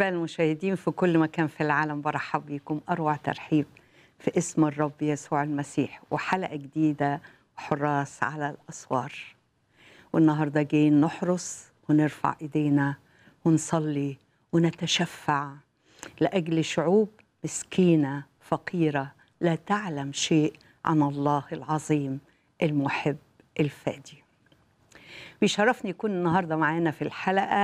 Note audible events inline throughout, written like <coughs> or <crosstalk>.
أحباء المشاهدين في كل مكان في العالم برحب بيكم أروع ترحيب في اسم الرب يسوع المسيح وحلقة جديدة حراس على الأسوار والنهاردة جايين نحرس ونرفع إيدينا ونصلي ونتشفع لأجل شعوب مسكينة فقيرة لا تعلم شيء عن الله العظيم المحب الفادي بيشرفني يكون النهارده معانا في الحلقه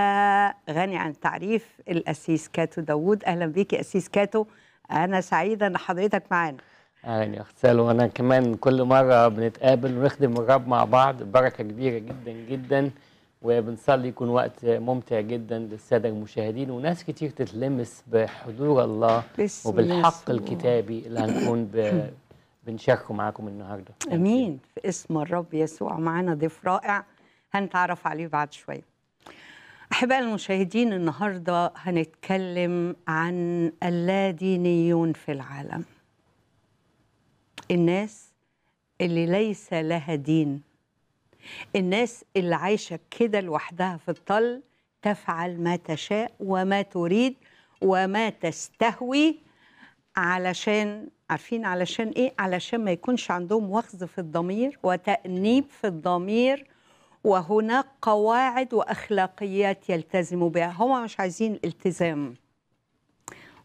غني عن تعريف الاسيس كاتو داوود اهلا بيك يا اسيس كاتو انا سعيده ان حضرتك معانا اهلا يا اخت سالو وانا كمان كل مره بنتقابل ونخدم الرب مع بعض بركه كبيره جدا جدا وبنصلي يكون وقت ممتع جدا للساده المشاهدين وناس كتير تتلمس بحضور الله وبالحق الكتابي اللي هنكون ب... بنشاركه معاكم النهارده امين في اسم الرب يسوع معانا ضيف رائع هنتعرف عليه بعد شوية أحباء المشاهدين النهاردة هنتكلم عن اللادينيون في العالم الناس اللي ليس لها دين الناس اللي عايشة كده لوحدها في الطل تفعل ما تشاء وما تريد وما تستهوي علشان عارفين علشان ايه علشان ما يكونش عندهم وخز في الضمير وتأنيب في الضمير وهناك قواعد واخلاقيات يلتزموا بها هم مش عايزين الالتزام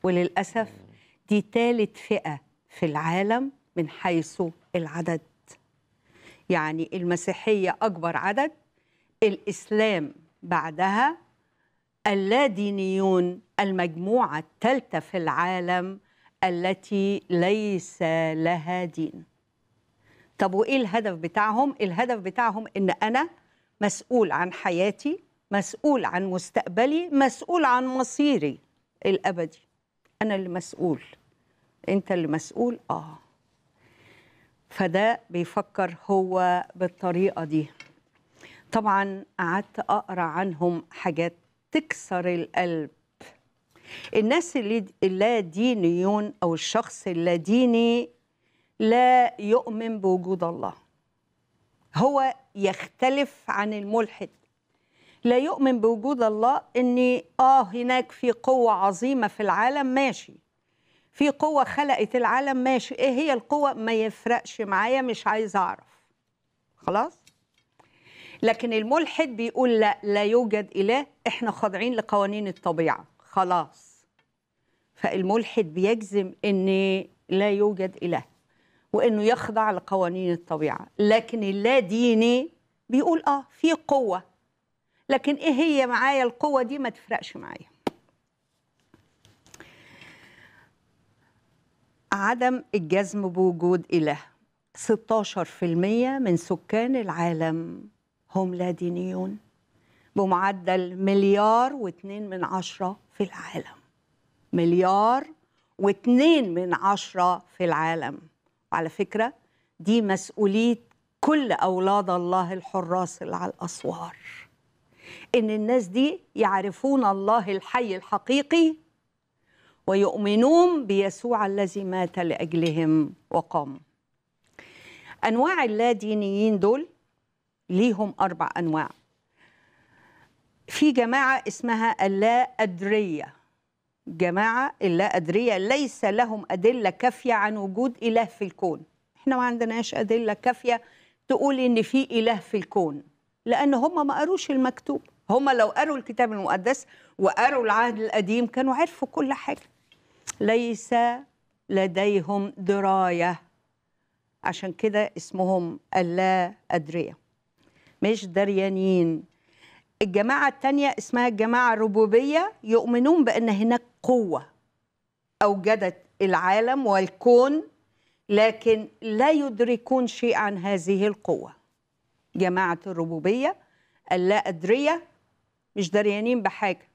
وللاسف دي ثالث فئه في العالم من حيث العدد يعني المسيحيه اكبر عدد الاسلام بعدها اللادينيون المجموعه الثالثه في العالم التي ليس لها دين طب وايه الهدف بتاعهم الهدف بتاعهم ان انا مسؤول عن حياتي مسؤول عن مستقبلي مسؤول عن مصيري الابدي انا اللي مسؤول انت اللي مسؤول اه فده بيفكر هو بالطريقه دي طبعا قعدت اقرا عنهم حاجات تكسر القلب الناس اللي دينيون او الشخص اللاديني لا يؤمن بوجود الله هو يختلف عن الملحد لا يؤمن بوجود الله ان اه هناك في قوه عظيمه في العالم ماشي في قوه خلقت العالم ماشي ايه هي القوه ما يفرقش معايا مش عايز اعرف خلاص لكن الملحد بيقول لا لا يوجد اله احنا خاضعين لقوانين الطبيعه خلاص فالملحد بيجزم ان لا يوجد اله وانه يخضع لقوانين الطبيعه لكن اللا ديني بيقول اه في قوه لكن ايه هي معايا القوه دي ما تفرقش معايا عدم الجزم بوجود اله 16% من سكان العالم هم لا دينيون بمعدل مليار واتنين من عشرة في العالم مليار واتنين من عشرة في العالم على فكرة دي مسؤولية كل أولاد الله الحراس اللي على الأسوار إن الناس دي يعرفون الله الحي الحقيقي ويؤمنون بيسوع الذي مات لأجلهم وقام أنواع اللادينيين دول ليهم أربع أنواع في جماعة اسمها اللا أدرية جماعة اللا أدرية ليس لهم أدلة كافية عن وجود إله في الكون احنا ما عندناش أدلة كافية تقول إن في إله في الكون لأن هم ما قروش المكتوب هم لو قروا الكتاب المقدس وقروا العهد القديم كانوا عرفوا كل حاجة ليس لديهم دراية عشان كده اسمهم اللا أدرية مش دريانين الجماعة الثانية اسمها الجماعة الربوبية يؤمنون بأن هناك قوة أوجدت العالم والكون لكن لا يدركون شيء عن هذه القوة جماعة الربوبية اللا أدرية مش دريانين بحاجة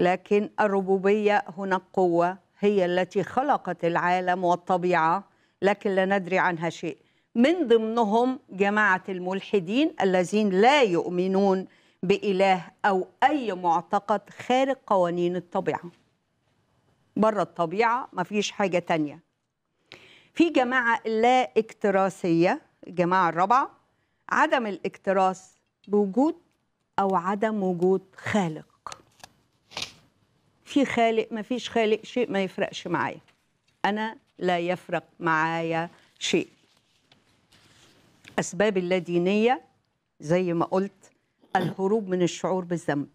لكن الربوبية هناك قوة هي التي خلقت العالم والطبيعة لكن لا ندري عنها شيء من ضمنهم جماعة الملحدين الذين لا يؤمنون بإله أو أي معتقد خارج قوانين الطبيعة بره الطبيعة مفيش حاجة تانية في جماعة لا اكتراسية الجماعة الرابعة عدم الاكتراث بوجود أو عدم وجود خالق في خالق مفيش خالق شيء ما يفرقش معايا أنا لا يفرق معايا شيء أسباب اللادينية زي ما قلت الهروب من الشعور بالذنب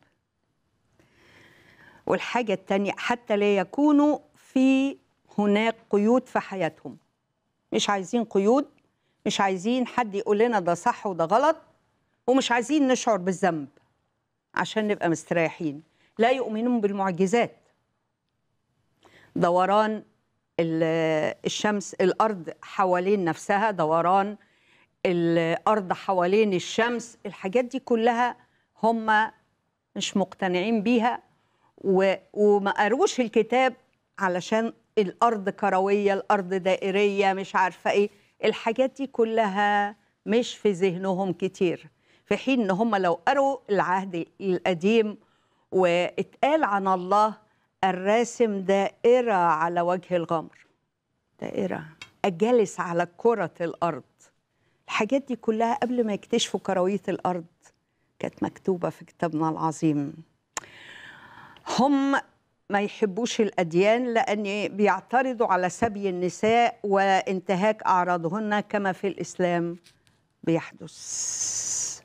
والحاجة الثانية حتى لا يكونوا في هناك قيود في حياتهم مش عايزين قيود مش عايزين حد يقول لنا ده صح وده غلط ومش عايزين نشعر بالذنب عشان نبقى مستريحين لا يؤمنون بالمعجزات دوران الشمس الأرض حوالين نفسها دوران الارض حوالين الشمس الحاجات دي كلها هم مش مقتنعين بيها و... وما قروش الكتاب علشان الارض كرويه الارض دائريه مش عارفه ايه الحاجات دي كلها مش في ذهنهم كتير في حين ان هم لو قروا العهد القديم واتقال عن الله الراسم دائره على وجه الغمر دائره الجالس على كره الارض الحاجات دي كلها قبل ما يكتشفوا كرويه الارض كانت مكتوبه في كتابنا العظيم هم ما يحبوش الأديان لأن بيعترضوا على سبي النساء وانتهاك أعراضهن كما في الإسلام بيحدث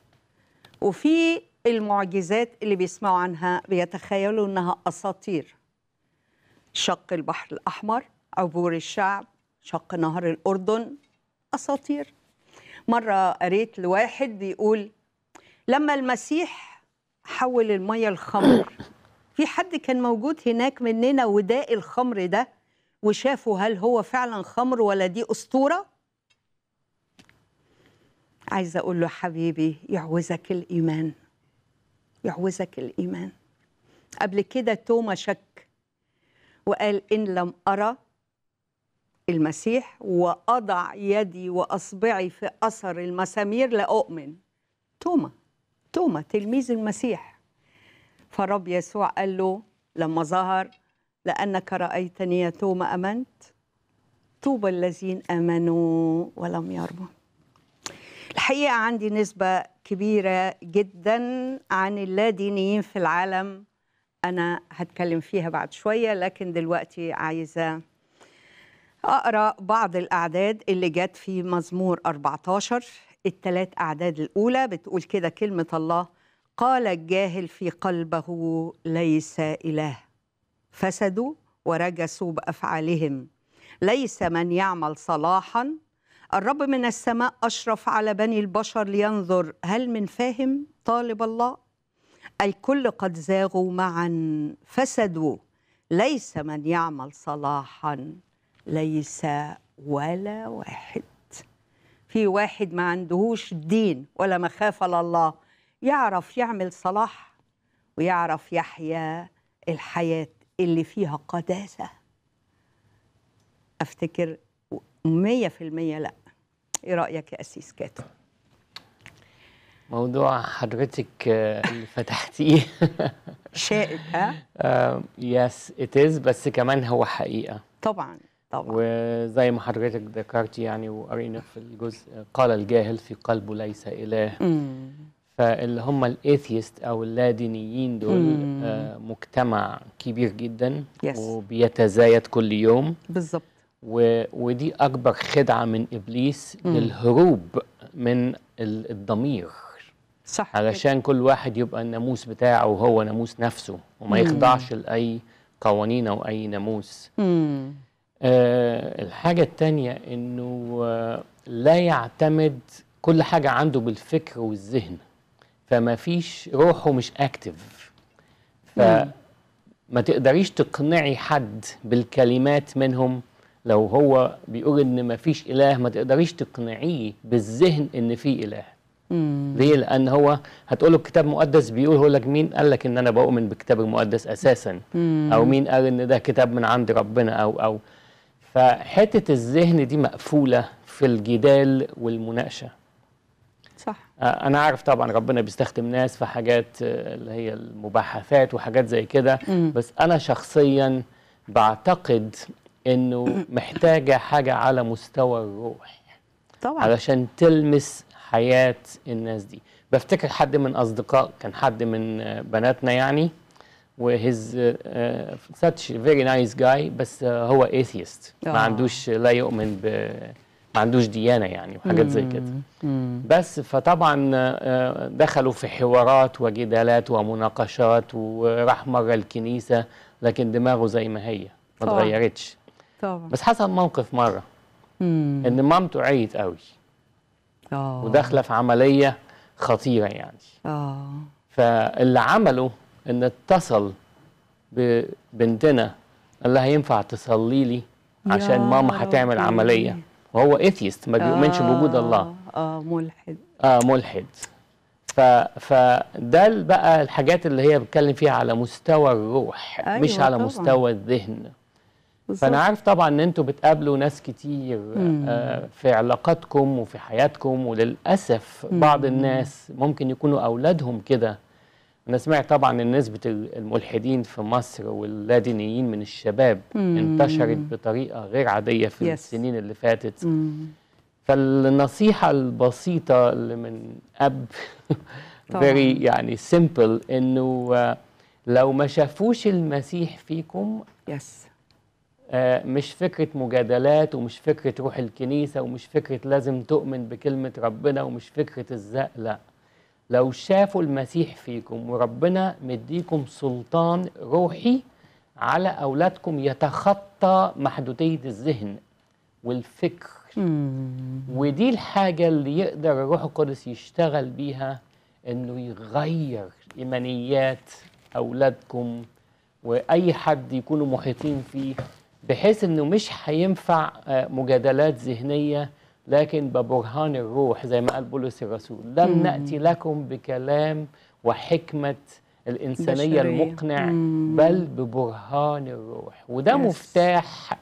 وفي المعجزات اللي بيسمعوا عنها بيتخيلوا أنها أساطير شق البحر الأحمر عبور الشعب شق نهر الأردن أساطير مرة قريت لواحد بيقول لما المسيح حول المية الخمر في حد كان موجود هناك مننا وداق الخمر ده وشافوا هل هو فعلا خمر ولا دي أسطورة عايزة أقول له حبيبي يعوزك الإيمان يعوزك الإيمان قبل كده توما شك وقال إن لم أرى المسيح وأضع يدي وأصبعي في أثر المسامير لأؤمن توما توما تلميذ المسيح فالرب يسوع قال له لما ظهر لأنك رأيتني يا توما أمنت طوبى الذين آمنوا ولم يرموا الحقيقة عندي نسبة كبيرة جدا عن اللادينيين في العالم أنا هتكلم فيها بعد شوية لكن دلوقتي عايزة أقرأ بعض الأعداد اللي جت في مزمور 14 الثلاث أعداد الأولى بتقول كده كلمة الله قال الجاهل في قلبه ليس إله فسدوا ورجسوا بأفعالهم ليس من يعمل صلاحا الرب من السماء أشرف على بني البشر لينظر هل من فاهم طالب الله الكل قد زاغوا معا فسدوا ليس من يعمل صلاحا ليس ولا واحد في واحد ما عندهوش دين ولا مخافه لله يعرف يعمل صلاح ويعرف يحيا الحياه اللي فيها قداسه افتكر 100% لا ايه رايك يا اسيس كاتب موضوع حضرتك آه، اللي فتحتيه شائك ها؟ يس ات از بس كمان هو حقيقه طبعا طبعا وزي ما حضرتك ذكرتي يعني وقرينا في الجزء قال الجاهل في قلبه ليس اله مم. فاللي هم الاثيست او اللادينيين دول آه مجتمع كبير جدا يس. وبيتزايد كل يوم بالظبط و... ودي اكبر خدعه من ابليس مم. للهروب من الضمير صح علشان كل واحد يبقى الناموس بتاعه هو ناموس نفسه وما يخضعش لاي قوانين او اي ناموس آه، الحاجة التانية انه آه، لا يعتمد كل حاجة عنده بالفكر والذهن فما فيش روحه مش اكتف فما تقدريش تقنعي حد بالكلمات منهم لو هو بيقول ان ما فيش اله ما تقدريش تقنعيه بالذهن ان في اله مم. ليه لان هو هتقول له الكتاب المقدس بيقول هو لك مين قال لك ان انا بؤمن بالكتاب المقدس اساسا مم. او مين قال ان ده كتاب من عند ربنا او او فحته الذهن دي مقفوله في الجدال والمناقشه صح آه، انا عارف طبعا ربنا بيستخدم ناس في حاجات آه، اللي هي المباحثات وحاجات زي كده بس انا شخصيا بعتقد انه <clears throat> محتاجه حاجه على مستوى الروح طبعا علشان تلمس حياه الناس دي بفتكر حد من اصدقاء كان حد من آه، بناتنا يعني وهيز ساتش فيري نايس جاي بس uh, هو ايثيست ما آه. عندوش لا يؤمن ب ما عندوش ديانه يعني وحاجات زي كده بس فطبعا آه، دخلوا في حوارات وجدالات ومناقشات وراح مره الكنيسه لكن دماغه زي ما هي ما اتغيرتش طبعا بس حصل موقف مره ان مامته عيت قوي اه وداخله في عمليه خطيره يعني اه فاللي عمله ان اتصل ببنتنا قال لها ينفع تصلي لي عشان ماما هتعمل عمليه وهو اثيست ما بيؤمنش بوجود آه، الله اه ملحد اه ملحد ف فده بقى الحاجات اللي هي بتكلم فيها على مستوى الروح أيوة مش على طبعًا. مستوى الذهن فانا عارف طبعا ان انتوا بتقابلوا ناس كتير آه في علاقاتكم وفي حياتكم وللاسف مم. بعض الناس ممكن يكونوا اولادهم كده انا سمعت طبعا ان نسبه الملحدين في مصر واللادينيين من الشباب مم. انتشرت بطريقه غير عاديه في يس. السنين اللي فاتت مم. فالنصيحه البسيطه اللي من اب فيري <laughs> يعني سيمبل انه آه، لو ما شافوش المسيح فيكم يس آه، مش فكرة مجادلات ومش فكرة روح الكنيسة ومش فكرة لازم تؤمن بكلمة ربنا ومش فكرة الزق لا لو شافوا المسيح فيكم وربنا مديكم سلطان روحي على أولادكم يتخطى محدودية الذهن والفكر ودي الحاجة اللي يقدر الروح القدس يشتغل بيها انه يغير ايمانيات اولادكم واي حد يكونوا محيطين فيه بحيث انه مش هينفع آه، مجادلات ذهنيه لكن ببرهان الروح زي ما قال بولس الرسول لم نأتي لكم بكلام وحكمة الإنسانية بشرية. المقنع مم. بل ببرهان الروح وده يس. مفتاح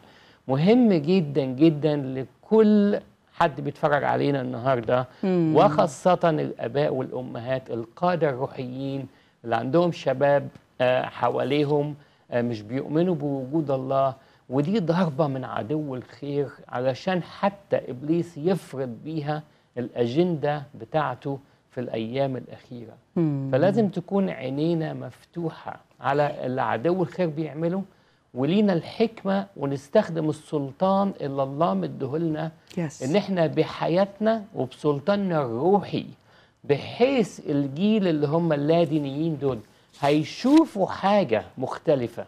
مهم جدا جدا لكل حد بيتفرج علينا النهارده مم. وخاصة الآباء والأمهات القادة الروحيين اللي عندهم شباب آه، حواليهم آه، مش بيؤمنوا بوجود الله ودي ضربة من عدو الخير علشان حتى إبليس يفرض بيها الأجندة بتاعته في الأيام الأخيرة مم. فلازم تكون عينينا مفتوحة على اللي عدو الخير بيعمله ولينا الحكمة ونستخدم السلطان اللي الله مديهولنا yes. إن إحنا بحياتنا وبسلطاننا الروحي بحيث الجيل اللي هم اللادينيين دول هيشوفوا حاجة مختلفة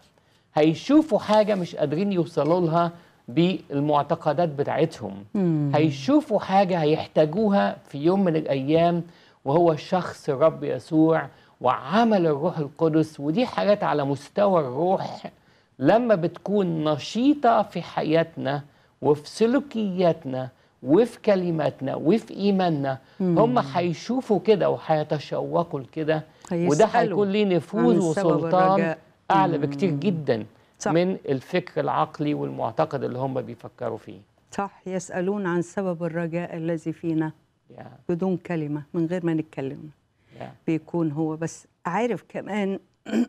هيشوفوا حاجه مش قادرين يوصلوا لها بالمعتقدات بتاعتهم مم. هيشوفوا حاجه هيحتاجوها في يوم من الايام وهو شخص الرب يسوع وعمل الروح القدس ودي حاجات على مستوى الروح لما بتكون نشيطه في حياتنا وفي سلوكياتنا وفي كلماتنا وفي ايماننا مم. هم هيشوفوا كده وهيتشوقوا لكده وده هيكون ليه نفوذ وسلطان الرجاء. اعلى بكتير جدا صح. من الفكر العقلي والمعتقد اللي هم بيفكروا فيه صح يسالون عن سبب الرجاء الذي فينا yeah. بدون كلمه من غير ما نتكلم yeah. بيكون هو بس عارف كمان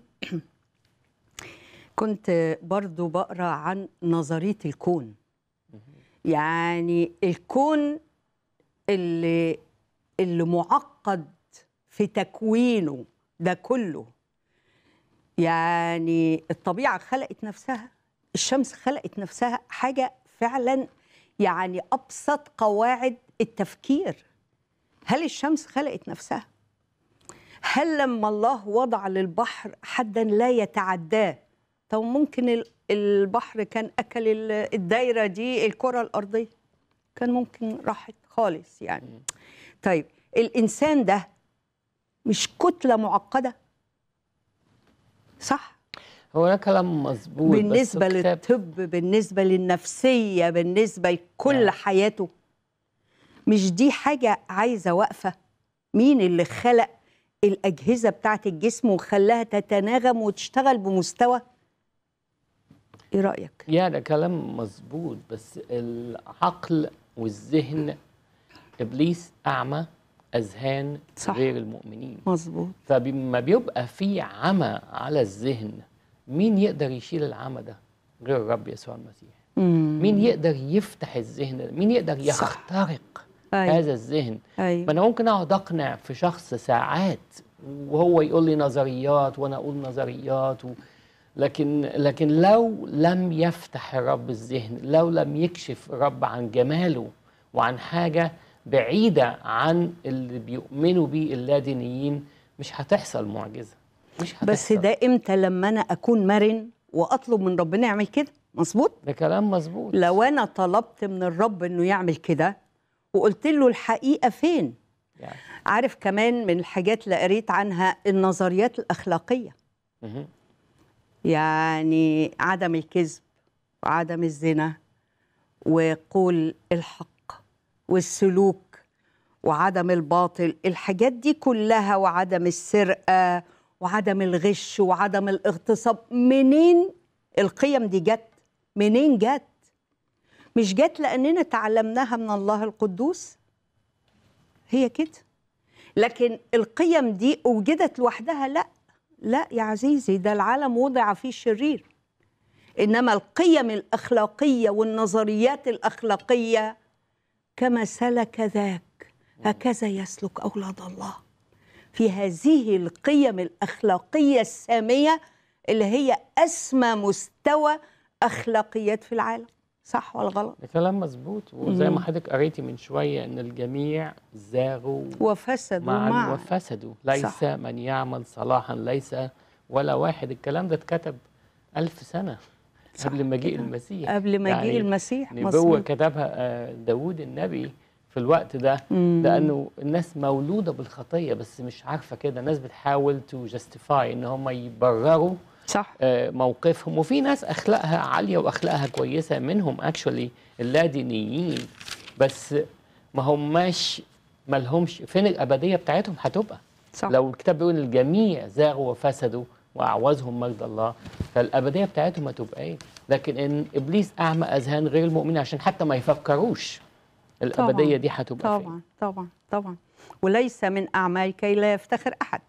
<clears throat> كنت برضو بقرا عن نظريه الكون يعني الكون اللي اللي معقد في تكوينه ده كله يعني الطبيعة خلقت نفسها الشمس خلقت نفسها حاجة فعلا يعني أبسط قواعد التفكير هل الشمس خلقت نفسها؟ هل لما الله وضع للبحر حدا لا يتعداه طب ممكن البحر كان أكل الدايرة دي الكرة الأرضية كان ممكن راحت خالص يعني طيب الإنسان ده مش كتلة معقدة صح هو ده كلام مظبوط بالنسبه بس للطب بالنسبه للنفسيه بالنسبه لكل نعم. حياته مش دي حاجه عايزه واقفه مين اللي خلق الاجهزه بتاعه الجسم وخلاها تتناغم وتشتغل بمستوى ايه رايك يا ده كلام مظبوط بس العقل والذهن ابليس اعمى اذهان صح. غير المؤمنين مظبوط فبما بيبقى في عمى على الذهن مين يقدر يشيل العمى ده غير الرب يسوع المسيح مم. مين يقدر يفتح الذهن مين يقدر يخترق صح. أيوه. هذا الذهن أيوة. فانا ممكن اقعد اقنع في شخص ساعات وهو يقول لي نظريات وانا اقول نظريات و... لكن لكن لو لم يفتح الرب الذهن لو لم يكشف الرب عن جماله وعن حاجه بعيدة عن اللي بيؤمنوا بيه اللادينيين مش هتحصل معجزة مش هتحصل. بس ده امتى لما انا اكون مرن واطلب من ربنا يعمل كده مظبوط ده كلام مظبوط لو انا طلبت من الرب انه يعمل كده وقلت له الحقيقه فين يعني. عارف كمان من الحاجات اللي قريت عنها النظريات الاخلاقيه يعني عدم الكذب وعدم الزنا وقول الحق والسلوك وعدم الباطل الحاجات دي كلها وعدم السرقة وعدم الغش وعدم الاغتصاب منين القيم دي جت منين جت مش جت لأننا تعلمناها من الله القدوس هي كده لكن القيم دي أوجدت لوحدها لا لا يا عزيزي ده العالم وضع فيه شرير إنما القيم الأخلاقية والنظريات الأخلاقية كما سلك ذاك هكذا يسلك أولاد الله في هذه القيم الأخلاقية السامية اللي هي أسمى مستوى أخلاقيات في العالم صح ولا غلط؟ ده كلام مظبوط وزي ما حضرتك قريتي من شويه ان الجميع زاغوا وفسدوا معا وفسدوا ليس صح. من يعمل صلاحا ليس ولا واحد الكلام ده اتكتب ألف سنه قبل مجيء المسيح قبل مجيء يعني المسيح نبوة كتبها آه، داوود النبي في الوقت ده لانه الناس مولوده بالخطيه بس مش عارفه كده الناس بتحاول تو جاستيفاي ان هم يبرروا صح آه، موقفهم وفي ناس اخلاقها عاليه واخلاقها كويسه منهم اكشولي اللادينيين بس ما هماش ما لهمش فين الابديه بتاعتهم هتبقى صح لو الكتاب بيقول الجميع زاغوا وفسدوا واعوزهم مجد الله فالابديه بتاعتهم هتبقى ايه لكن ان ابليس اعمى اذهان غير المؤمنين عشان حتى ما يفكروش الابديه طبعًا دي هتبقى طبعا طبعا طبعا وليس من اعمالي كي لا يفتخر احد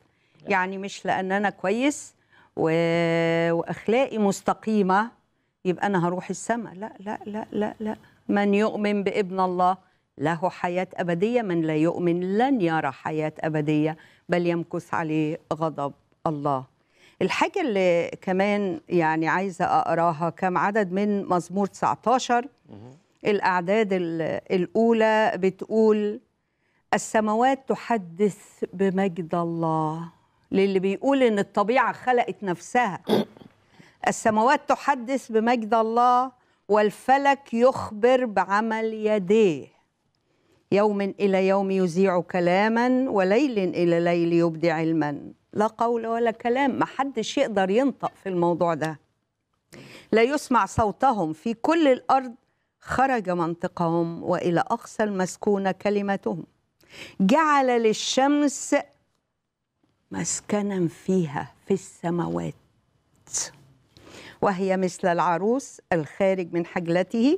يعني مش لان انا كويس و... واخلاقي مستقيمه يبقى انا هروح السماء لا لا لا لا لا من يؤمن بابن الله له حياه ابديه من لا يؤمن لن يرى حياه ابديه بل يمكث عليه غضب الله الحاجة اللي كمان يعني عايزة أقراها كم عدد من مزمور 19 الأعداد الأولى بتقول السماوات تحدث بمجد الله للي بيقول إن الطبيعة خلقت نفسها <coughs> السماوات تحدث بمجد الله والفلك يخبر بعمل يديه يوم إلى يوم يذيع كلاما وليل إلى ليل يبدي علما لا قول ولا كلام ما حدش يقدر ينطق في الموضوع ده لا يسمع صوتهم في كل الأرض خرج منطقهم وإلى أقصى المسكونة كلمتهم جعل للشمس مسكنا فيها في السماوات وهي مثل العروس الخارج من حجلته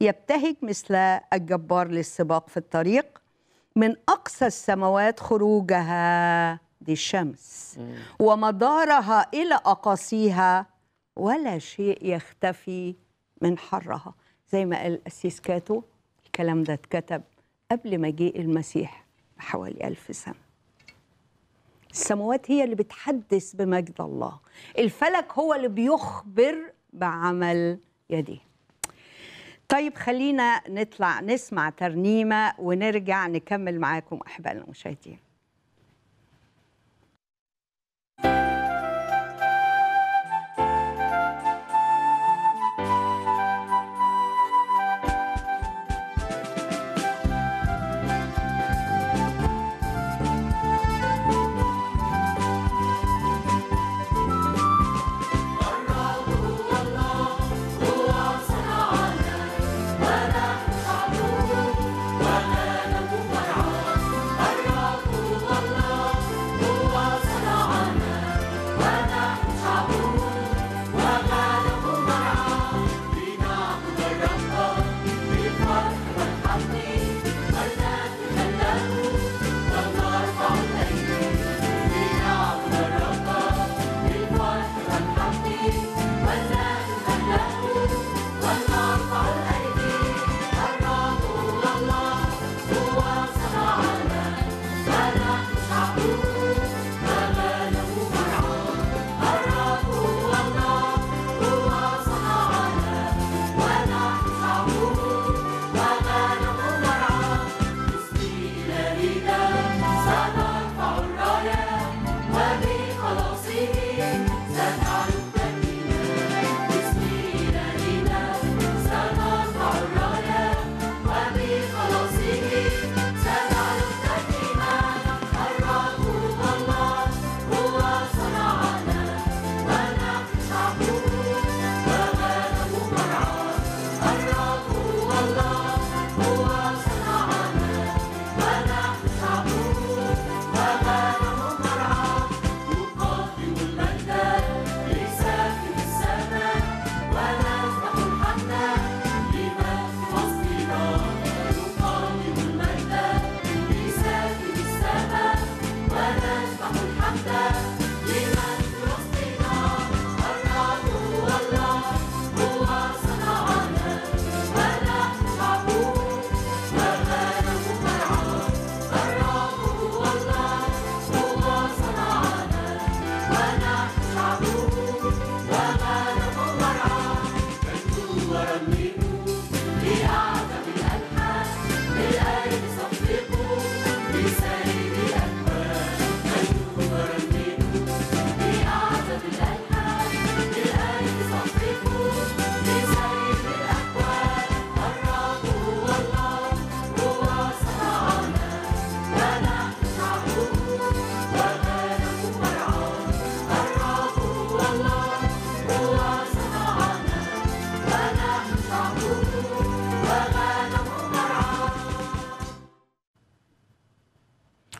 يبتهج مثل الجبار للسباق في الطريق من أقصى السماوات خروجها الشمس ومدارها إلى أقاصيها ولا شيء يختفي من حرها زي ما قال أسيس كاتو الكلام ده اتكتب قبل مجيء المسيح بحوالي ألف سنة السماوات هي اللي بتحدث بمجد الله الفلك هو اللي بيخبر بعمل يديه طيب خلينا نطلع نسمع ترنيمة ونرجع نكمل معاكم أحبائنا المشاهدين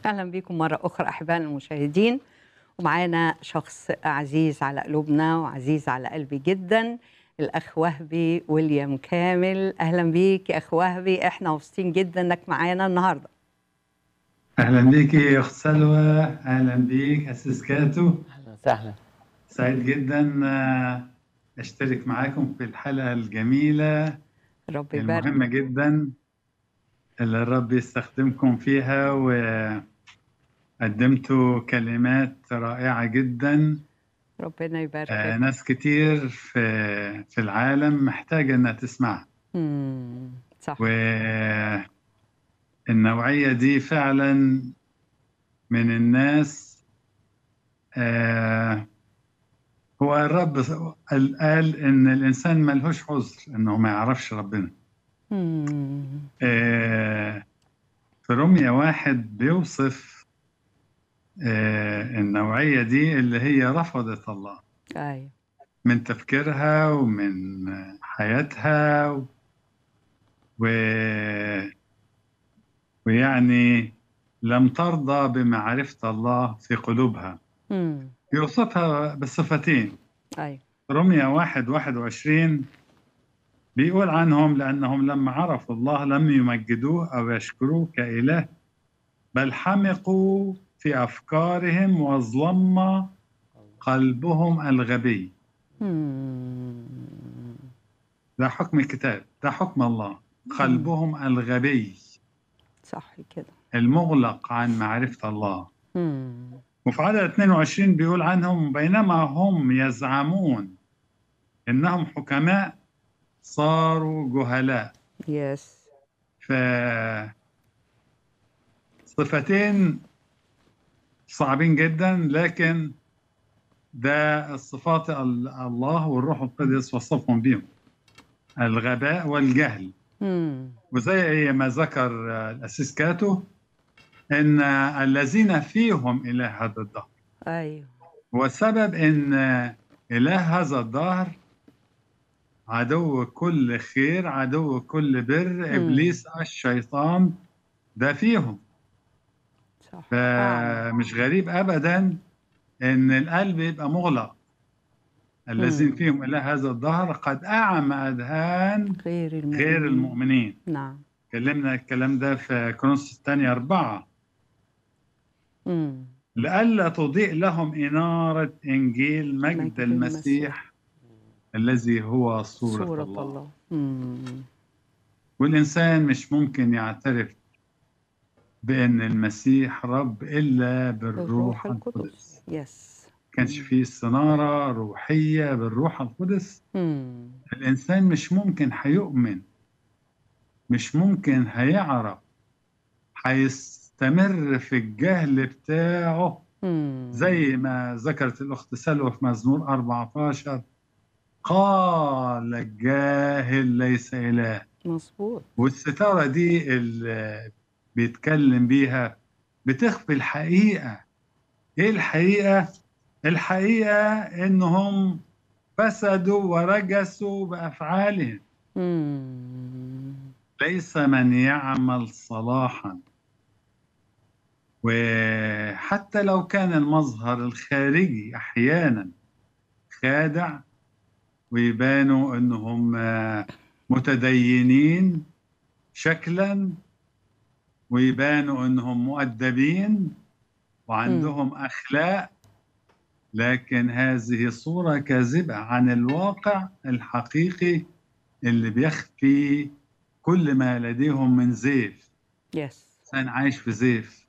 اهلا بكم مره اخرى احبائنا المشاهدين ومعانا شخص عزيز على قلوبنا وعزيز على قلبي جدا الاخ وهبي ويليام كامل اهلا بيك يا اخ وهبي احنا مبسوطين جدا انك معانا النهارده اهلا بيك يا اخت سلوى اهلا بيك اسس كاتو اهلا وسهلا سعيد جدا آه، اشترك معاكم في الحلقه الجميله ربي يبارك المهمه جدا اللي الرب يستخدمكم فيها و قدمت كلمات رائعة جدا ربنا يبارك آه ناس كتير في في العالم محتاجة إنها تسمعها صح والنوعية دي فعلا من الناس آه هو الرب قال إن الإنسان ملهوش عذر إنه ما يعرفش ربنا آه في رمية واحد بيوصف آه، النوعية دي اللي هي رفضت الله أيوة. من تفكيرها ومن حياتها و... و... ويعني لم ترضى بمعرفة الله في قلوبها مم. يوصفها بالصفتين أيوة. رمية واحد واحد وعشرين بيقول عنهم لأنهم لما عرفوا الله لم يمجدوه أو يشكروه كإله بل حمقوا في أفكارهم وظلم قلبهم الغبي ده حكم الكتاب ده حكم الله قلبهم الغبي صح كده المغلق عن معرفة الله وفي عدد 22 بيقول عنهم بينما هم يزعمون انهم حكماء صاروا جهلاء يس ف صفتين صعبين جدا لكن ده الصفات الله والروح القدس وصفهم بهم الغباء والجهل وزي إيه ما ذكر آه، الاسيس كاتو ان الذين فيهم اله هذا الدهر ايوه والسبب ان اله هذا الدهر عدو كل خير عدو كل بر مم. ابليس الشيطان ده فيهم فمش آه. غريب ابدا ان القلب يبقى مغلق الذين فيهم اله هذا الدهر قد اعمى اذهان غير المؤمنين, غير المؤمنين. نعم كلمنا الكلام ده في كرونس الثانية أربعة لئلا تضيء لهم إنارة إنجيل مجد, مجد المسيح, المسيح الذي هو صورة, صورة الله, الله. والإنسان مش ممكن يعترف بأن المسيح رب إلا بالروح القدس يس كانش mm. في استنارة روحية بالروح القدس مم. Mm. الإنسان مش ممكن هيؤمن مش ممكن هيعرف هيستمر في الجهل بتاعه mm. زي ما ذكرت الأخت سلوى في مزمور 14 قال الجاهل ليس إله مظبوط والستارة دي بيتكلم بيها بتخفي الحقيقة إيه الحقيقة؟ الحقيقة إنهم فسدوا ورجسوا بأفعالهم ليس من يعمل صلاحا وحتى لو كان المظهر الخارجي أحيانا خادع ويبانوا أنهم متدينين شكلا ويبانوا انهم مؤدبين وعندهم م. اخلاق لكن هذه صوره كاذبه عن الواقع الحقيقي اللي بيخفي كل ما لديهم من زيف يس انا عايش في زيف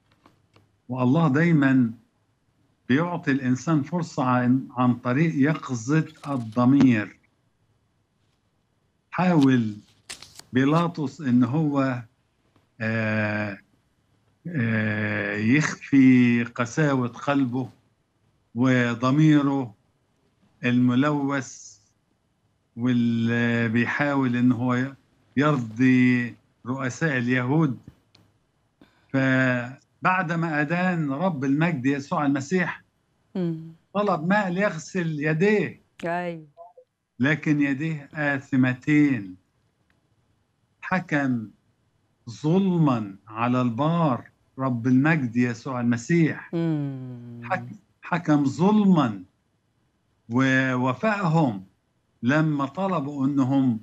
والله دايما بيعطي الانسان فرصه عن, عن طريق يقظه الضمير حاول بيلاطس ان هو آه، آه، يخفي قساوة قلبه وضميره الملوث واللي بيحاول ان هو يرضي رؤساء اليهود فبعد ما أدان رب المجد يسوع المسيح طلب ماء ليغسل يديه لكن يديه آثمتين حكم ظلما على البار رب المجد يسوع المسيح حكم ظلما ووفائهم لما طلبوا انهم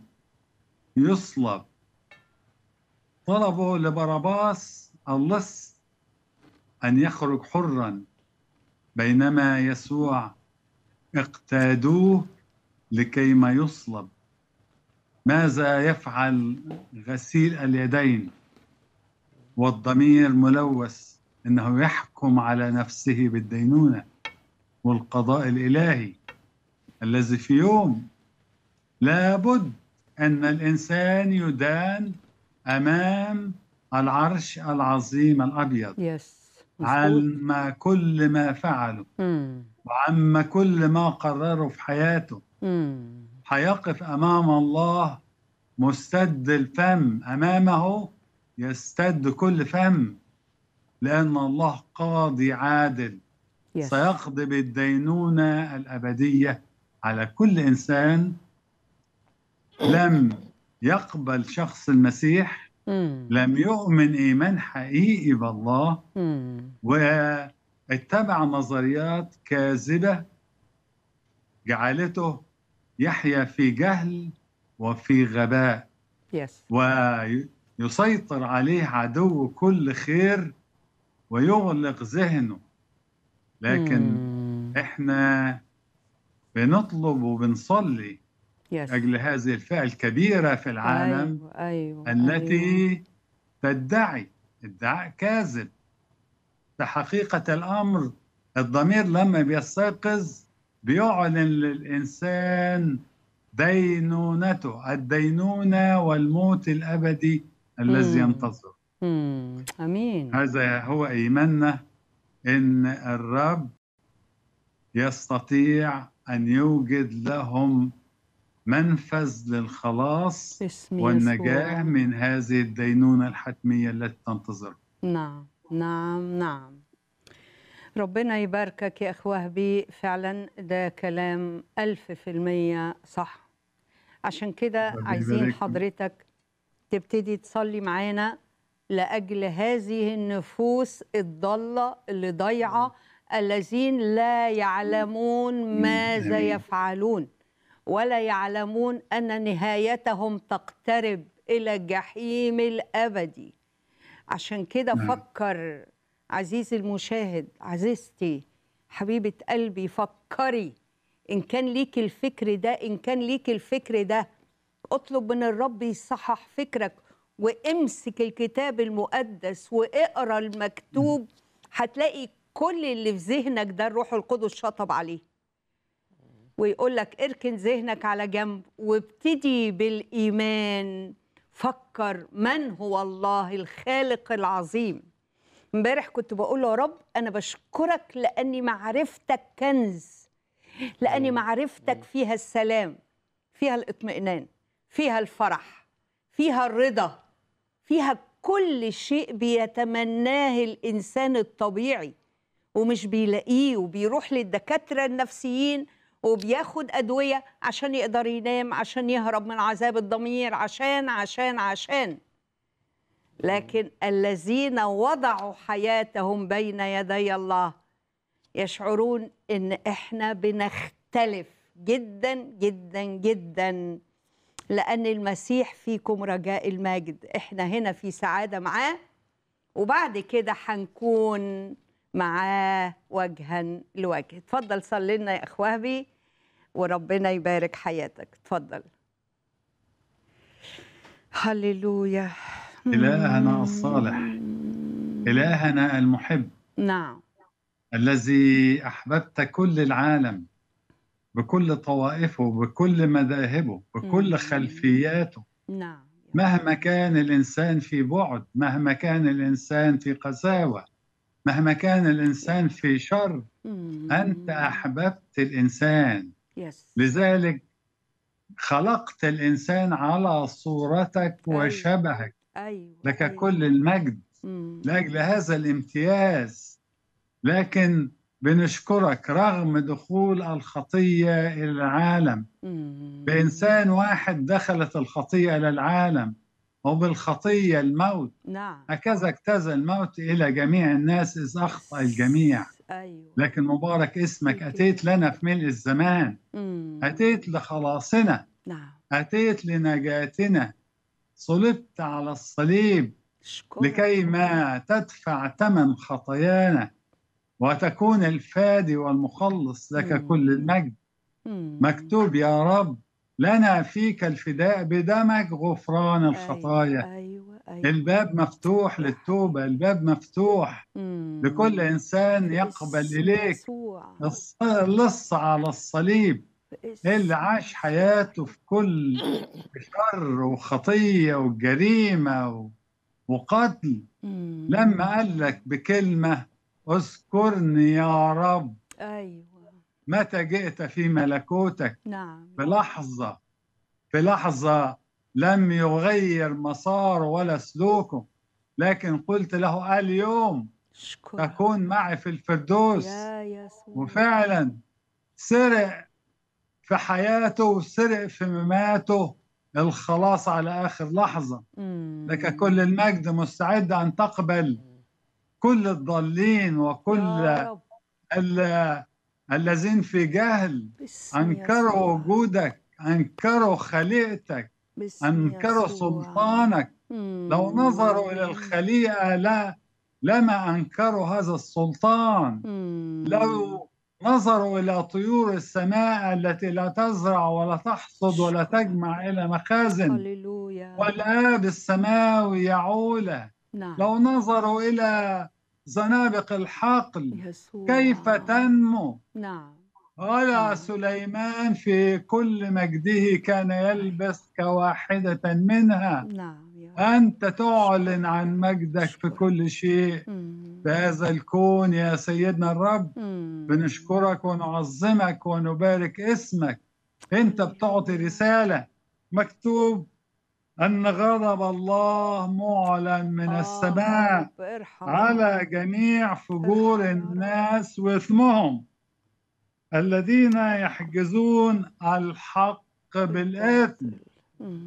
يصلب طلبوا لبرباس اللص ان يخرج حرا بينما يسوع اقتادوه لكي ما يصلب ماذا يفعل غسيل اليدين والضمير ملوث انه يحكم على نفسه بالدينونه والقضاء الالهي الذي في يوم لابد ان الانسان يدان امام العرش العظيم الابيض يس عما كل ما فعله hmm. وعما كل ما قرره في حياته مم. Hmm. هيقف امام الله مستد الفم امامه يستد كل فم لان الله قاضي عادل yes. سيقضي بالدينونه الابديه على كل انسان لم يقبل شخص المسيح mm. لم يؤمن ايمان حقيقي بالله mm. واتبع نظريات كاذبه جعلته يحيا في جهل وفي غباء yes. ويسيطر عليه عدو كل خير ويغلق ذهنه لكن mm. احنا بنطلب وبنصلي yes. اجل هذه الفئه الكبيره في العالم أيوة. أيوة. التي أيوة. تدعي ادعاء كاذب حقيقه الامر الضمير لما بيستيقظ بيعلن للإنسان دينونته الدينونة والموت الأبدي الذي ينتظر أمين هذا هو إيماننا إن الرب يستطيع أن يوجد لهم منفذ للخلاص والنجاة من هذه الدينونة الحتمية التي تنتظر نعم نعم نعم ربنا يباركك يا أخوه بي فعلا ده كلام ألف في المية صح عشان كده عايزين حضرتك تبتدي تصلي معانا لأجل هذه النفوس الضالة اللي ضيعة الذين لا يعلمون ماذا يفعلون ولا يعلمون أن نهايتهم تقترب إلى الجحيم الأبدي عشان كده نعم. فكر عزيزي المشاهد عزيزتي حبيبة قلبي فكري إن كان ليك الفكر ده إن كان ليك الفكر ده اطلب من الرب يصحح فكرك وامسك الكتاب المقدس واقرا المكتوب هتلاقي كل اللي في ذهنك ده الروح القدس شطب عليه ويقول لك اركن ذهنك على جنب وابتدي بالايمان فكر من هو الله الخالق العظيم امبارح كنت بقول له يا رب انا بشكرك لاني معرفتك كنز لاني معرفتك فيها السلام فيها الاطمئنان فيها الفرح فيها الرضا فيها كل شيء بيتمناه الانسان الطبيعي ومش بيلاقيه وبيروح للدكاتره النفسيين وبياخد ادويه عشان يقدر ينام عشان يهرب من عذاب الضمير عشان عشان عشان لكن الذين وضعوا حياتهم بين يدي الله يشعرون ان احنا بنختلف جدا جدا جدا لان المسيح فيكم رجاء المجد احنا هنا في سعاده معاه وبعد كده هنكون معاه وجها لوجه اتفضل صلي لنا يا اخوابي وربنا يبارك حياتك اتفضل هللويا إلهنا الصالح إلهنا المحب نعم الذي أحببت كل العالم بكل طوائفه بكل مذاهبه بكل خلفياته نعم مهما كان الإنسان في بعد مهما كان الإنسان في قساوة مهما كان الإنسان في شر أنت أحببت الإنسان لذلك خلقت الإنسان على صورتك أيوة. وشبهك أيوة لك أيوة. كل المجد مم. لأجل هذا الامتياز لكن بنشكرك رغم دخول الخطية إلى العالم مم. بإنسان واحد دخلت الخطية إلى العالم وبالخطية الموت نعم. هكذا اجتزى الموت إلى جميع الناس إذ أخطأ الجميع أيوة. لكن مبارك اسمك أتيت لنا في ملء الزمان مم. أتيت لخلاصنا نعم. أتيت لنجاتنا صلبت على الصليب لكي ما تدفع ثمن خطايانا وتكون الفادي والمخلص لك مم. كل المجد مكتوب يا رب لنا فيك الفداء بدمك غفران أيوة، الخطايا أيوة أيوة أيوة. الباب مفتوح للتوبة الباب مفتوح مم. لكل إنسان يقبل إليك اللص على الصليب اللي عاش حياته في كل شر وخطية وجريمة وقتل لما قال لك بكلمة اذكرني يا رب أيوة متى جئت في ملكوتك نعم في لحظة في لحظة لم يغير مساره ولا سلوكه لكن قلت له اليوم شكرا. تكون معي في الفردوس يا يسوع وفعلا سرق في حياته وسرق في مماته الخلاص على آخر لحظة لك كل المجد مستعد أن تقبل كل الضالين وكل الذين في جهل أنكروا وجودك أنكروا خليقتك أنكروا سلطانك لو نظروا إلى الخليقة لا لما أنكروا هذا السلطان لو نظروا إلى طيور السماء التي لا تزرع ولا تحصد ولا تجمع إلى مخازن والآب السماوي يعول نعم. لو نظروا إلى زنابق الحقل كيف تنمو نعم ولا نعم. سليمان في كل مجده كان يلبس كواحدة منها نعم أيوة. أنت تعلن عن مجدك في كل شيء في هذا الكون يا سيدنا الرب بنشكرك ونعظمك ونبارك اسمك أنت بتعطي رسالة مكتوب أن غضب الله معلن من آه السماء على جميع فجور الناس وإثمهم الذين يحجزون الحق بالإثم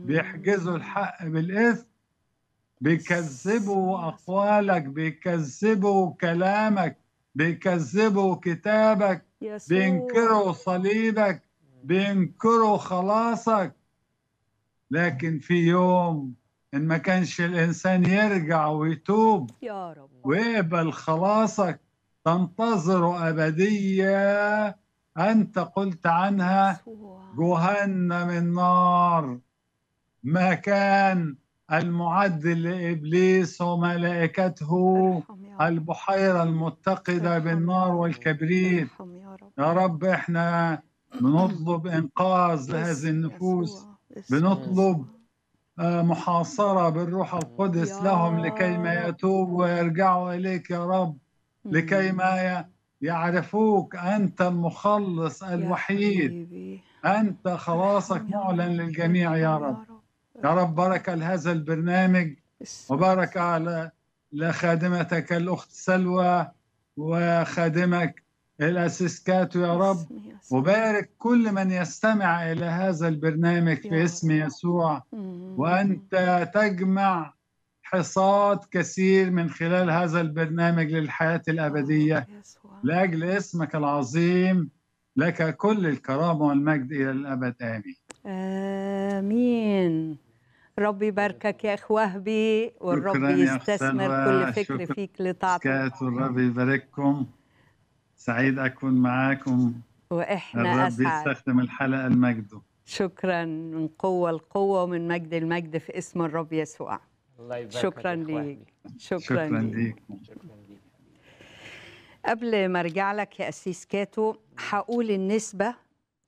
بيحجزوا الحق بالإثم بيكذبوا أقوالك بيكذبوا كلامك بيكذبوا كتابك بينكروا صليبك بينكروا خلاصك لكن في يوم إن ما كانش الإنسان يرجع ويتوب يا رب ويقبل خلاصك تنتظر أبدية أنت قلت عنها جهنم النار ما كان المعد لابليس وملائكته البحيرة المتقدة بالنار والكبريت يا رب احنا بنطلب إنقاذ لهذه النفوس بنطلب آه، محاصرة بالروح القدس لهم لكي ما يتوبوا ويرجعوا إليك يا رب لكي ما يعرفوك أنت المخلص الوحيد أنت خلاصك معلن للجميع يا رب يا رب بركة لهذا البرنامج وبركة على لخادمتك الأخت سلوى وخادمك الأسيس كاتو يا رب وبارك كل من يستمع إلى هذا البرنامج في اسم يسوع mm-hmm. وأنت تجمع حصاد كثير من خلال هذا البرنامج للحياة الأبدية oh, لأجل اسمك العظيم لك كل الكرامة والمجد إلى الأبد آمين آمين ربي يباركك يا اخ وهبي والرب يستثمر كل فكر فيك لطاعتك الرب يبارككم سعيد اكون معاكم واحنا الرب اسعد يستخدم الحلقه المجد شكرا من قوه لقوه ومن مجد المجد في اسم الرب يسوع الله يبارك شكرا ليك شكرا, شكرا ليك قبل ما ارجع لك يا اسيس كاتو هقول النسبه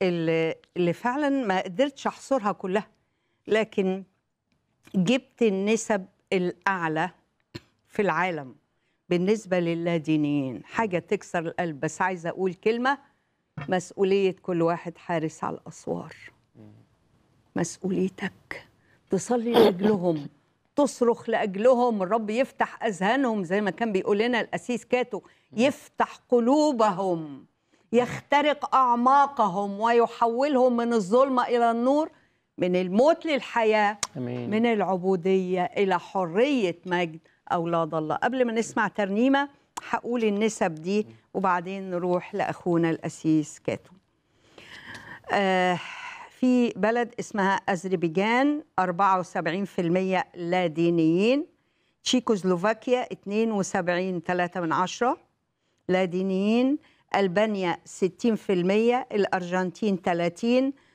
اللي, اللي فعلا ما قدرتش احصرها كلها لكن جبت النسب الأعلى في العالم بالنسبة للادينيين حاجة تكسر القلب بس عايزة أقول كلمة مسؤولية كل واحد حارس على الأسوار مسؤوليتك تصلي لأجلهم تصرخ لأجلهم الرب يفتح أذهانهم زي ما كان بيقول لنا الأسيس كاتو يفتح قلوبهم يخترق أعماقهم ويحولهم من الظلمة إلى النور من الموت للحياة أمين. من العبودية إلى حرية مجد أولاد الله قبل ما نسمع ترنيمة هقول النسب دي وبعدين نروح لأخونا الأسيس كاتو آه في بلد اسمها أذربيجان 74% لا دينيين تشيكوسلوفاكيا 72 3 من عشرة لا دينيين ألبانيا 60% الأرجنتين 30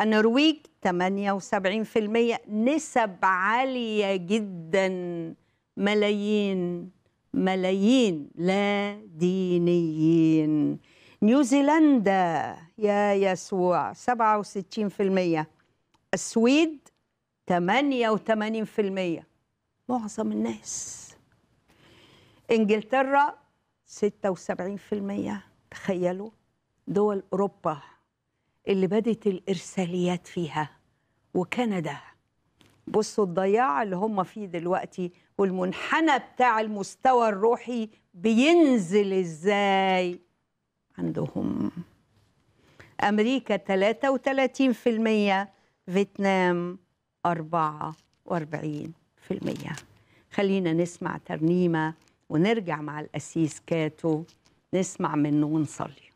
النرويج 78% نسب عالية جدا ملايين ملايين لا دينيين نيوزيلندا يا يسوع 67% السويد 88% معظم الناس انجلترا 76% تخيلوا دول اوروبا اللي بدت الإرساليات فيها وكندا بصوا الضياع اللي هم فيه دلوقتي والمنحنى بتاع المستوى الروحي بينزل ازاي عندهم أمريكا 33% فيتنام 44% خلينا نسمع ترنيمة ونرجع مع الأسيس كاتو نسمع منه ونصلي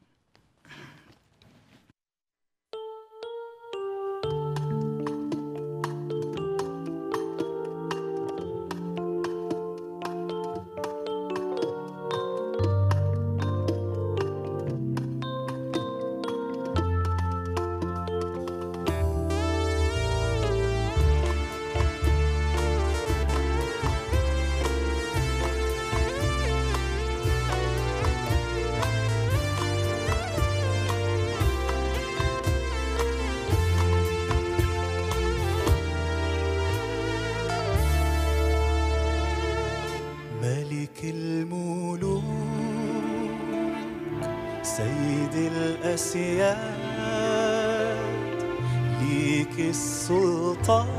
thought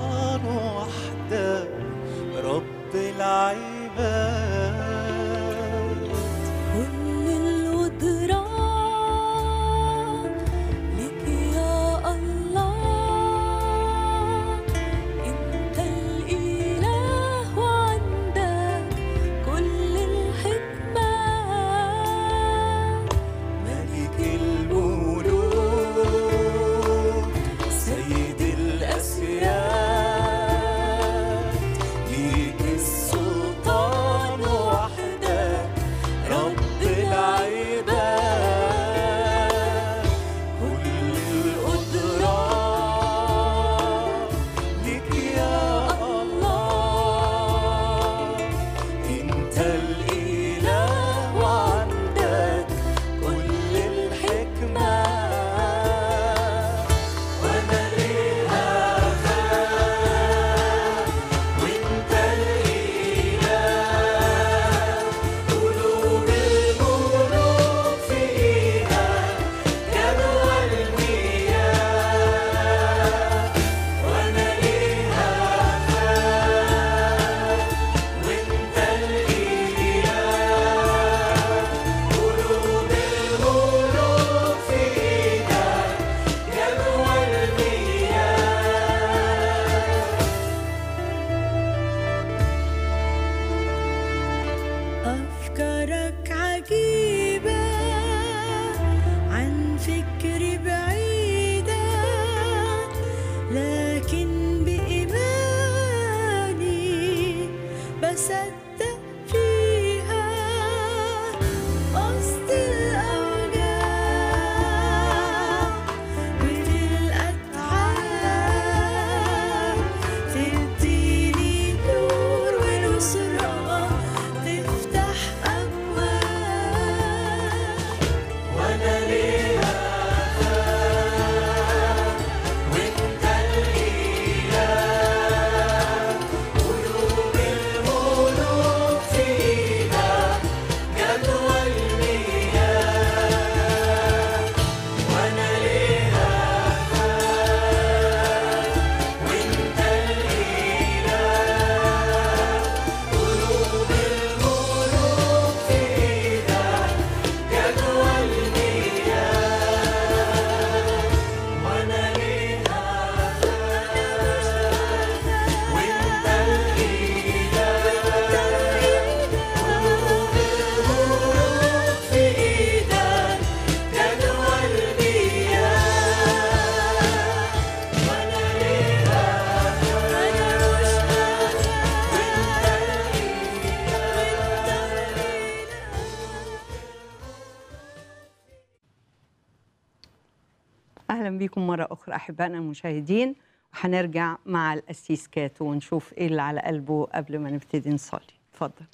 اهلا بيكم مره اخرى احبائنا المشاهدين وهنرجع مع القسيس كاتو ونشوف ايه اللي على قلبه قبل ما نبتدي نصلي اتفضل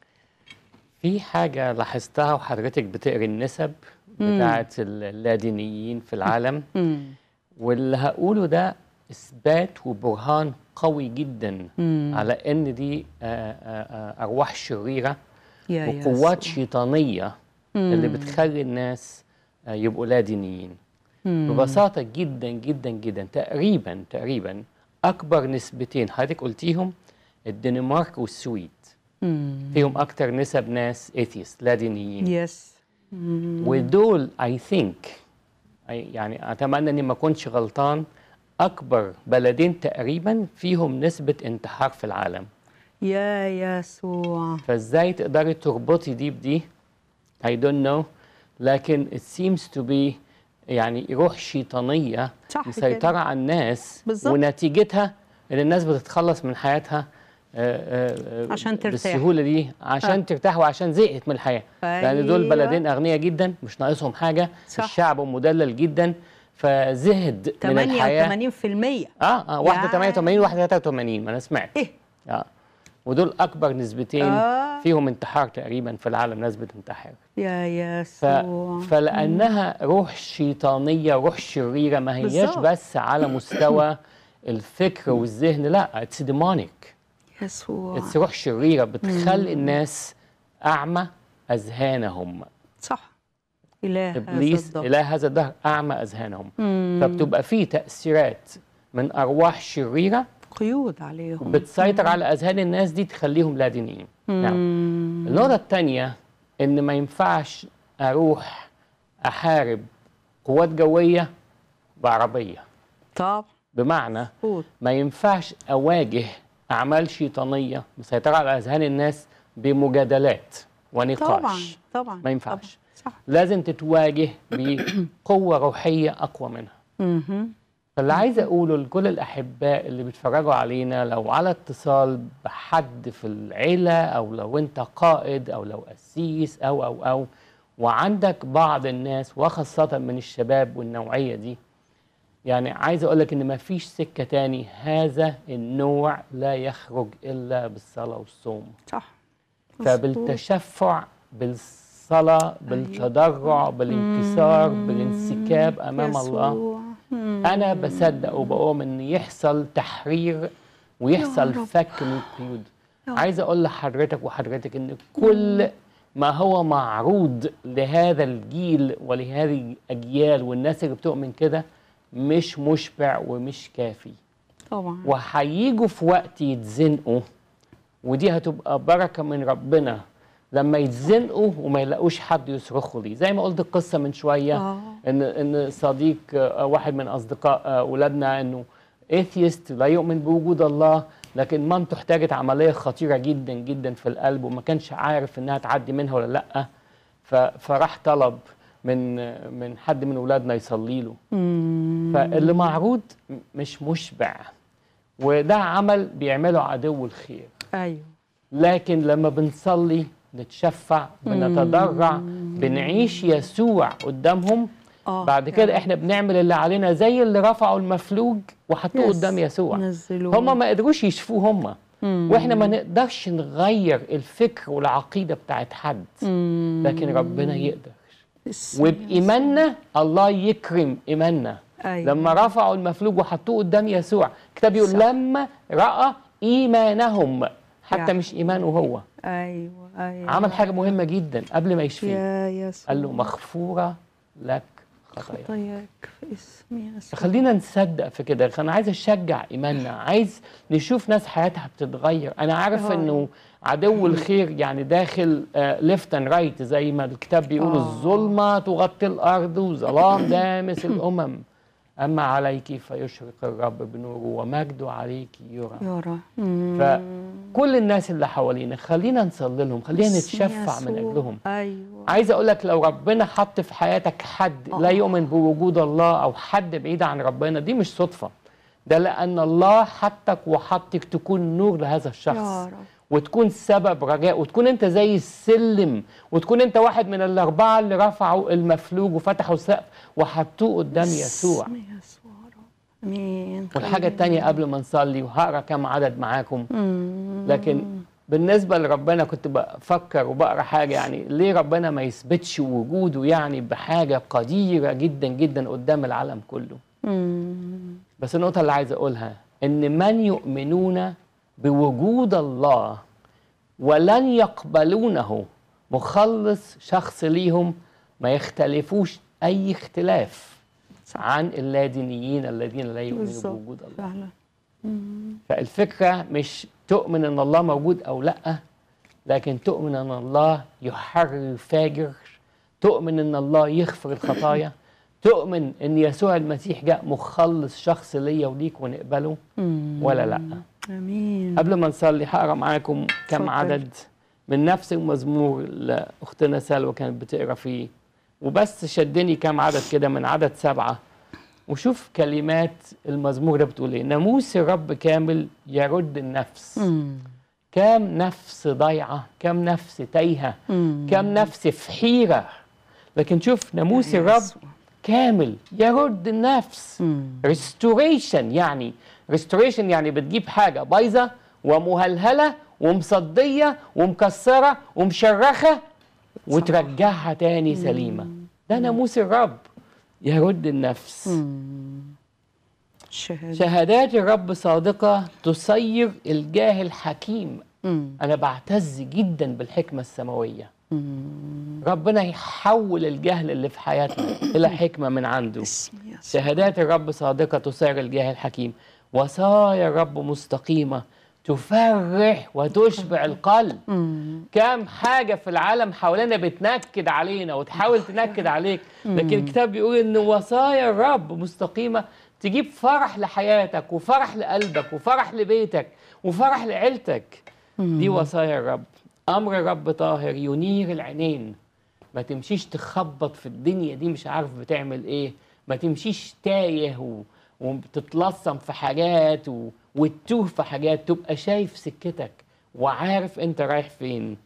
في حاجه لاحظتها وحضرتك بتقري النسب بتاعه اللادينيين في العالم <laughs> مم. واللي هقوله ده اثبات وبرهان قوي جدا مم. على ان دي آه، آه، آه، ارواح شريره وقوات شيطانيه اللي بتخلي الناس يبقوا لا دينيين ببساطه جدا جدا جدا تقريبا تقريبا اكبر نسبتين حضرتك قلتيهم الدنمارك والسويد فيهم اكتر نسب ناس اثيست لا دينيين يس ودول اي ثينك يعني اتمنى اني ما اكونش غلطان اكبر بلدين تقريبا فيهم نسبه انتحار في العالم يا يسوع فازاي تقدري تربطي دي بدي I don't know لكن it seems to be يعني روح شيطانيه صح مسيطره كده. على الناس بالزبط. ونتيجتها ان الناس بتتخلص من حياتها آآ آه، آآ آه، آه، عشان ترتاح بالسهوله دي عشان آه. ترتاح وعشان زهقت من الحياه أيوة. لان دول أيوة. بلدين اغنياء جدا مش ناقصهم حاجه صح. الشعب مدلل جدا فزهد من الحياه 88% اه اه واحده 88 وواحده 83 ما انا سمعت ايه اه ودول اكبر نسبتين آه. فيهم انتحار تقريبا في العالم نسبه انتحار يا يسوع ف... فلانها روح شيطانيه روح شريره ما هياش بس على مستوى <clears throat> الفكر والذهن لا اتس ديمونيك يسوع اتس روح شريره بتخلي الناس اعمى اذهانهم صح إله إبليس إله هذا الدهر أعمى أذهانهم فبتبقى في تأثيرات من أرواح شريرة قيود عليهم بتسيطر على اذهان الناس دي تخليهم لا دينيين نعم النقطه الثانيه ان ما ينفعش اروح احارب قوات جويه بعربيه طب بمعنى أوه. ما ينفعش اواجه اعمال شيطانيه مسيطره على اذهان الناس بمجادلات ونقاش طبعا طبعا ما ينفعش طبعًا. صح. لازم تتواجه بقوه روحيه اقوى منها فاللي عايز اقوله لكل الاحباء اللي بيتفرجوا علينا لو على اتصال بحد في العيله او لو انت قائد او لو قسيس او او او وعندك بعض الناس وخاصه من الشباب والنوعيه دي يعني عايز اقول لك ان ما فيش سكه تاني هذا النوع لا يخرج الا بالصلاه والصوم صح فبالتشفع بالصلاه أيوة. بالتضرع بالانكسار بالانسكاب امام الله انا بصدق وبقوم ان يحصل تحرير ويحصل فك من القيود عايز اقول لحضرتك وحضرتك ان كل ما هو معروض لهذا الجيل ولهذه الاجيال والناس اللي بتؤمن كده مش مشبع ومش كافي طبعا وهيجوا في وقت يتزنقوا ودي هتبقى بركه من ربنا لما يتزنقوا وما يلاقوش حد يصرخوا ليه زي ما قلت القصه من شويه آه. ان ان صديق آه، واحد من اصدقاء اولادنا آه، انه إيثيست لا يؤمن بوجود الله لكن مامته احتاجت عمليه خطيره جدا جدا في القلب وما كانش عارف انها تعدي منها ولا لا فراح طلب من من حد من اولادنا يصلي له فاللي معروض مش مشبع وده عمل بيعمله عدو الخير ايوه لكن لما بنصلي بنتشفع بنتضرع بنعيش يسوع قدامهم آه بعد كده يعني. احنا بنعمل اللي علينا زي اللي رفعوا المفلوج وحطوه قدام يسوع نزلوه. هم ما قدروش يشفوه هم مم. واحنا ما نقدرش نغير الفكر والعقيده بتاعت حد مم. لكن ربنا يقدر وبايماننا الله يكرم ايماننا أيوة. لما رفعوا المفلوج وحطوه قدام يسوع الكتاب يقول لما راى ايمانهم حتى يعني. مش ايمانه هو ايوه ايوه عمل حاجه مهمه جدا قبل ما يشفيه يا قال له مغفوره لك خطاياك خطاياك في اسم يسوع خلينا نصدق في كده انا عايز اشجع ايماننا عايز نشوف ناس حياتها بتتغير انا عارف أوه. انه عدو الخير يعني داخل ليفت اند رايت زي ما الكتاب بيقول أوه. الظلمه تغطي الارض وظلام دامس الامم أما عليك فيشرق الرب بنوره ومجده عليك يرى يرى فكل الناس اللي حوالينا خلينا نصلي لهم خلينا نتشفع من أجلهم أيوة. عايز أقول لك لو ربنا حط في حياتك حد أوه. لا يؤمن بوجود الله أو حد بعيد عن ربنا دي مش صدفة ده لأن الله حطك وحطك تكون نور لهذا الشخص يا رب. وتكون سبب رجاء وتكون انت زي السلم وتكون انت واحد من الاربعه اللي رفعوا المفلوج وفتحوا السقف وحطوه قدام يسوع امين والحاجه الثانيه قبل ما نصلي وهقرا كام عدد معاكم لكن بالنسبه لربنا كنت بفكر وبقرا حاجه يعني ليه ربنا ما يثبتش وجوده يعني بحاجه قديره جدا جدا قدام العالم كله بس النقطه اللي عايز اقولها ان من يؤمنون بوجود الله ولن يقبلونه مخلص شخص ليهم ما يختلفوش أي اختلاف صح. عن اللادينيين الذين لا يؤمنون بوجود الله فعلا. فالفكرة مش تؤمن أن الله موجود أو لأ لكن تؤمن أن الله يحرر الفاجر تؤمن أن الله يغفر الخطايا <coughs> تؤمن أن يسوع المسيح جاء مخلص شخص ليا وليك ونقبله ولا لأ امين قبل ما نصلي هقرا معاكم كم صدر. عدد من نفس المزمور اللي اختنا سلوى كانت بتقرا فيه وبس شدني كم عدد كده من عدد سبعه وشوف كلمات المزمور ده بتقول ايه ناموس الرب كامل يرد النفس مم. كام نفس ضايعه كام نفس تايهه كم كام نفس في حيره لكن شوف ناموس الرب كامل يرد النفس ريستوريشن يعني ريستوريشن يعني بتجيب حاجه بايظه ومهلهله ومصديه ومكسره ومشرخه وترجعها تاني سليمه ده ناموس الرب يرد النفس شهادة. شهادات الرب صادقة تسير الجاه الحكيم مم. أنا بعتز جدا بالحكمة السماوية مم. ربنا يحول الجهل اللي في حياتنا إلى حكمة من عنده شهادات الرب صادقة تسير الجاه الحكيم وصايا الرب مستقيمة تفرح وتشبع القلب كم حاجة في العالم حوالينا بتنكد علينا وتحاول <laughs> تنكد عليك لكن الكتاب بيقول ان وصايا الرب مستقيمة تجيب فرح لحياتك وفرح لقلبك وفرح لبيتك وفرح لعيلتك دي وصايا الرب امر الرب طاهر ينير العينين ما تمشيش تخبط في الدنيا دي مش عارف بتعمل ايه ما تمشيش تايه و... وبتتلصم في حاجات و... وتتوه في حاجات تبقى شايف سكتك وعارف انت رايح فين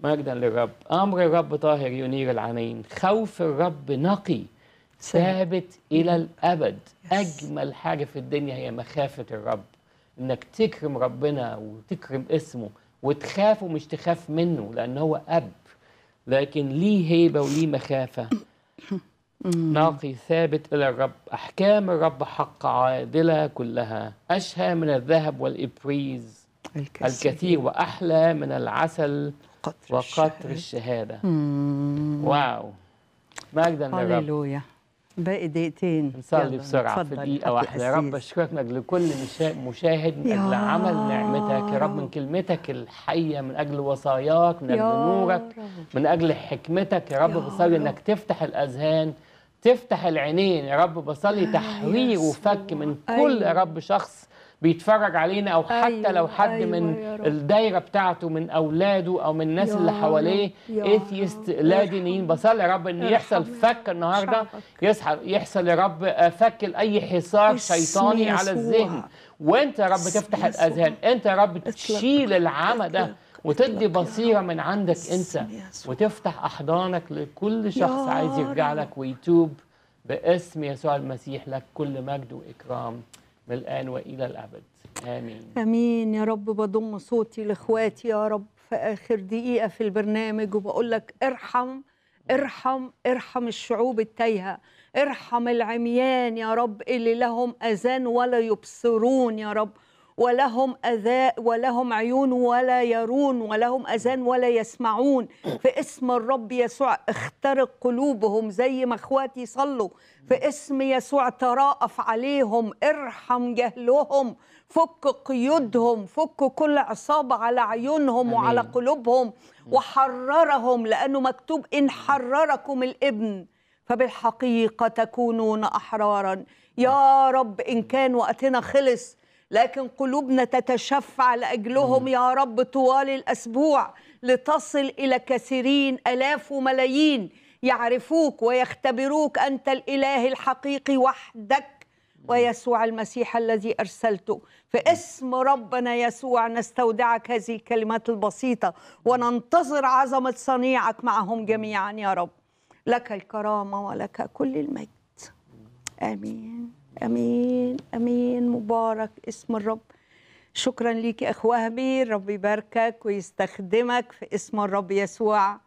مجدا للرب امر الرب طاهر ينير العينين خوف الرب نقي ثابت الى الابد اجمل حاجه في الدنيا هي مخافه الرب انك تكرم ربنا وتكرم اسمه وتخاف ومش تخاف منه لان هو اب لكن ليه هيبه وليه مخافه <coughs> ناقي ثابت إلى الرب أحكام الرب حق عادلة كلها أشهى من الذهب والإبريز الكثير, الكثير وأحلى من العسل قطر وقطر الشهادة, الشهادة. واو مجدا للرب هللويا باقي دقيقتين نصلي بسرعة في دقيقة واحدة يا رب أشكرك من أجل كل مشاهد من أجل عمل نعمتك يا رب من كلمتك الحية من أجل وصاياك من أجل نورك من أجل حكمتك يا رب بصلي إنك تفتح الأذهان تفتح العينين يا رب بصلي أيوة، تحرير وفك من كل أيوة. يا رب شخص بيتفرج علينا او حتى أيوة، لو حد أيوة من الدايره بتاعته من اولاده او من الناس اللي حواليه اثيست لا دينيين بصلي يا رب ان يحصل فك النهارده يصحى يحصل يا رب آه، فك لاي حصار شيطاني على الذهن وانت يا رب تفتح الاذهان انت يا رب تشيل العمى ده وتدي بصيرة من عندك أنت وتفتح أحضانك لكل شخص عايز يرجع لك ويتوب باسم يسوع المسيح لك كل مجد وإكرام من الآن وإلى الأبد آمين آمين يا رب بضم صوتي لإخواتي يا رب في آخر دقيقة في البرنامج وبقول لك ارحم ارحم ارحم الشعوب التايهه ارحم العميان يا رب اللي لهم اذان ولا يبصرون يا رب ولهم أذاء ولهم عيون ولا يرون ولهم أذان ولا يسمعون في اسم الرب يسوع اخترق قلوبهم زي ما اخواتي صلوا في اسم يسوع تراءف عليهم ارحم جهلهم فك قيودهم فك كل عصابة على عيونهم أمين. وعلى قلوبهم وحررهم لأنه مكتوب إن حرركم الابن فبالحقيقة تكونون أحرارا يا رب إن كان وقتنا خلص لكن قلوبنا تتشفع لاجلهم يا رب طوال الاسبوع لتصل الى كثيرين الاف وملايين يعرفوك ويختبروك انت الاله الحقيقي وحدك ويسوع المسيح الذي ارسلته في اسم ربنا يسوع نستودعك هذه الكلمات البسيطه وننتظر عظمه صنيعك معهم جميعا يا رب لك الكرامه ولك كل المجد امين امين امين مبارك اسم الرب شكرا ليكي اخ وهبي رب يباركك ويستخدمك في اسم الرب يسوع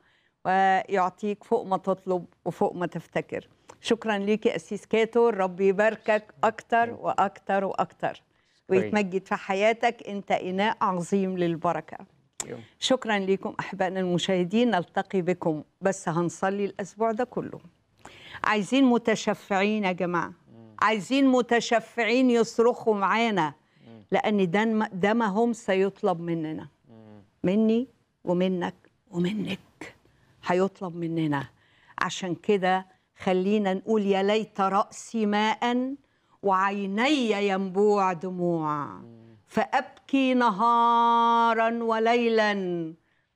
ويعطيك فوق ما تطلب وفوق ما تفتكر شكرا ليكي اسيس كاتو رب يباركك اكتر واكتر واكتر ويتمجد في حياتك انت اناء عظيم للبركه شكرا لكم احبائنا المشاهدين نلتقي بكم بس هنصلي الاسبوع ده كله عايزين متشفعين يا جماعه عايزين متشفعين يصرخوا معانا لان ده ده ما هم سيطلب مننا مني ومنك ومنك هيطلب مننا عشان كده خلينا نقول يا ليت راسي ماء وعيني ينبوع دموع فابكي نهارا وليلا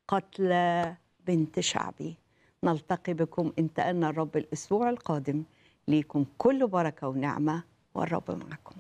قتلى بنت شعبي نلتقي بكم ان تأنى الرب الاسبوع القادم ليكم كل بركة ونعمة والرب معكم